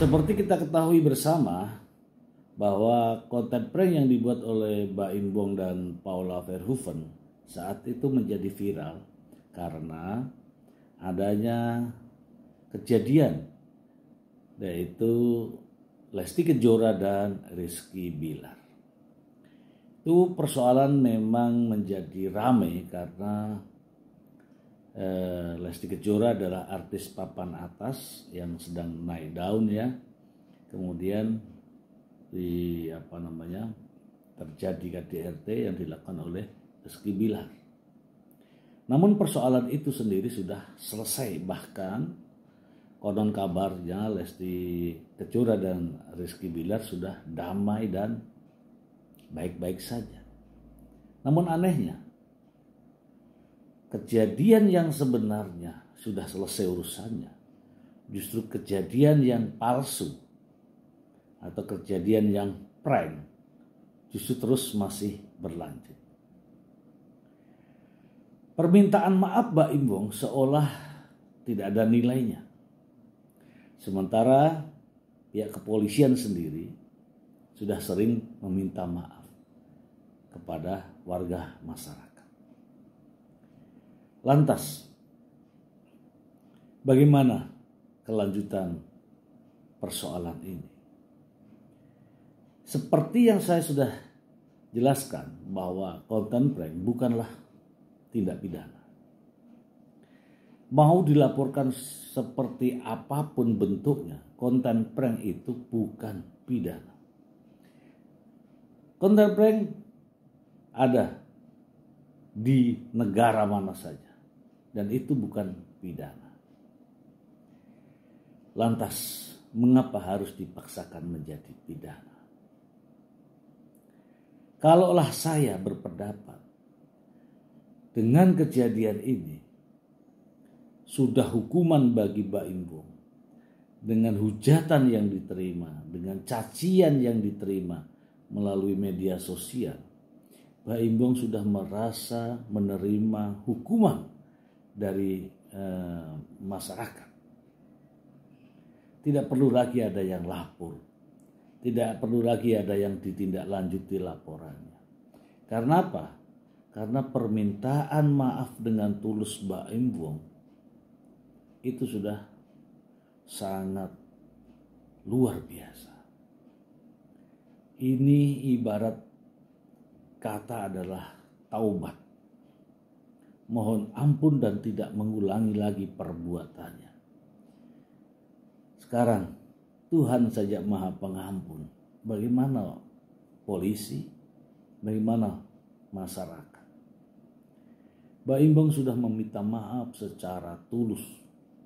Seperti kita ketahui bersama bahwa konten prank yang dibuat oleh Mbak Bong dan Paula Verhoeven saat itu menjadi viral karena adanya kejadian yaitu Lesti Kejora dan Rizky Bilar. Itu persoalan memang menjadi rame karena eh, Lesti Kejora adalah artis papan atas yang sedang naik daun ya kemudian di apa namanya terjadi KDRT yang dilakukan oleh Rizky Bilar namun persoalan itu sendiri sudah selesai bahkan konon kabarnya Lesti Kejora dan Rizky Bilar sudah damai dan baik-baik saja. Namun anehnya, kejadian yang sebenarnya sudah selesai urusannya. Justru kejadian yang palsu atau kejadian yang prank justru terus masih berlanjut. Permintaan maaf Mbak Imbong seolah tidak ada nilainya. Sementara pihak kepolisian sendiri sudah sering meminta maaf kepada warga masyarakat. Lantas, bagaimana kelanjutan persoalan ini? Seperti yang saya sudah jelaskan bahwa konten prank bukanlah tindak pidana. Mau dilaporkan seperti apapun bentuknya, konten prank itu bukan pidana. Konten prank ada di negara mana saja dan itu bukan pidana. Lantas, mengapa harus dipaksakan menjadi pidana? Kalaulah saya berpendapat dengan kejadian ini sudah hukuman bagi Mbak Imbong dengan hujatan yang diterima, dengan cacian yang diterima melalui media sosial, Mbak Imbong sudah merasa menerima hukuman dari eh, masyarakat. Tidak perlu lagi ada yang lapor. Tidak perlu lagi ada yang ditindaklanjuti laporannya. Karena apa? Karena permintaan maaf dengan tulus Mbak Imbong itu sudah sangat luar biasa. Ini ibarat kata adalah taubat mohon ampun dan tidak mengulangi lagi perbuatannya. Sekarang Tuhan saja maha pengampun. Bagaimana polisi? Bagaimana masyarakat? Mbak Baimbang sudah meminta maaf secara tulus.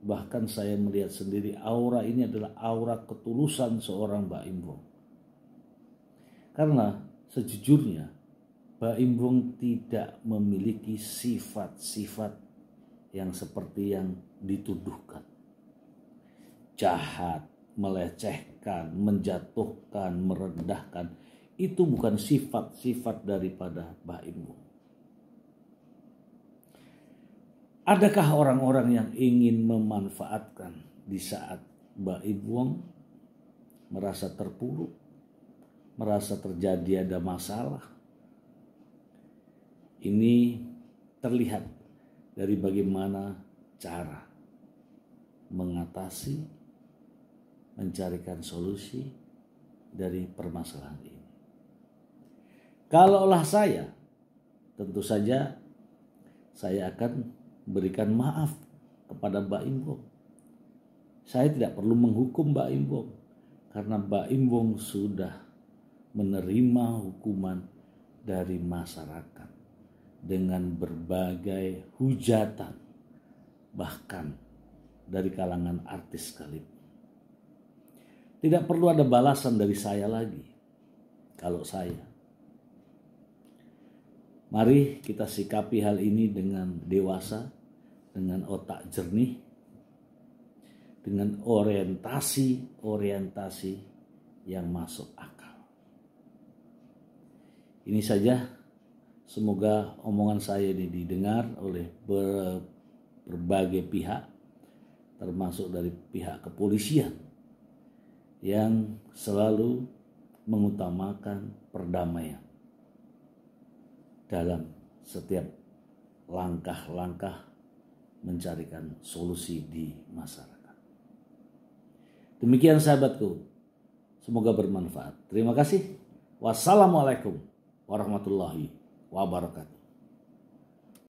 Bahkan saya melihat sendiri aura ini adalah aura ketulusan seorang Mbak Imbong. Karena sejujurnya Baimbung tidak memiliki sifat-sifat yang seperti yang dituduhkan. Jahat, melecehkan, menjatuhkan, merendahkan. Itu bukan sifat-sifat daripada Baimbung. Adakah orang-orang yang ingin memanfaatkan di saat Baimbong merasa terpuruk, merasa terjadi ada masalah, ini terlihat dari bagaimana cara mengatasi, mencarikan solusi dari permasalahan ini. Kalaulah saya, tentu saja saya akan berikan maaf kepada Mbak Imbong. Saya tidak perlu menghukum Mbak Imbong karena Mbak Imbong sudah menerima hukuman dari masyarakat dengan berbagai hujatan bahkan dari kalangan artis sekalipun. Tidak perlu ada balasan dari saya lagi kalau saya. Mari kita sikapi hal ini dengan dewasa, dengan otak jernih, dengan orientasi-orientasi yang masuk akal. Ini saja Semoga omongan saya ini didengar oleh ber, berbagai pihak, termasuk dari pihak kepolisian yang selalu mengutamakan perdamaian dalam setiap langkah-langkah mencarikan solusi di masyarakat. Demikian sahabatku, semoga bermanfaat. Terima kasih. Wassalamualaikum warahmatullahi wabarakatuh.